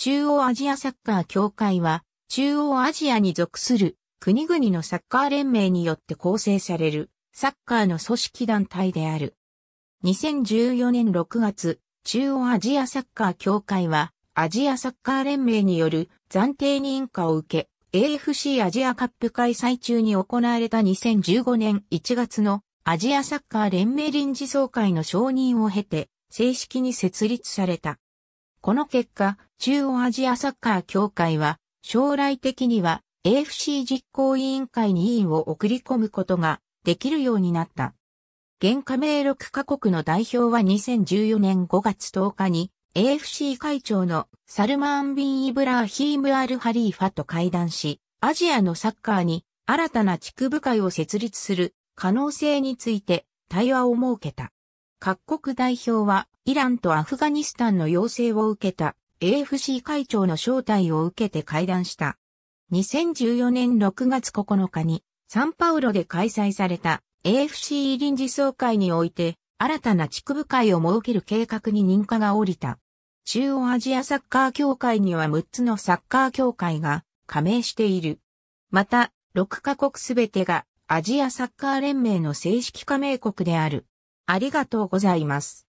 中央アジアサッカー協会は、中央アジアに属する国々のサッカー連盟によって構成されるサッカーの組織団体である。2014年6月、中央アジアサッカー協会は、アジアサッカー連盟による暫定認可を受け、AFC アジアカップ開催中に行われた2015年1月のアジアサッカー連盟臨時総会の承認を経て正式に設立された。この結果、中央アジアサッカー協会は、将来的には AFC 実行委員会に委員を送り込むことができるようになった。現加盟6カ国の代表は2014年5月10日に AFC 会長のサルマン・ビン・イブラーヒーム・アル・ハリーファと会談し、アジアのサッカーに新たな地区部会を設立する可能性について対話を設けた。各国代表はイランとアフガニスタンの要請を受けた AFC 会長の招待を受けて会談した。2014年6月9日にサンパウロで開催された AFC 臨時総会において新たな地区部会を設ける計画に認可が下りた。中央アジアサッカー協会には6つのサッカー協会が加盟している。また、6カ国すべてがアジアサッカー連盟の正式加盟国である。ありがとうございます。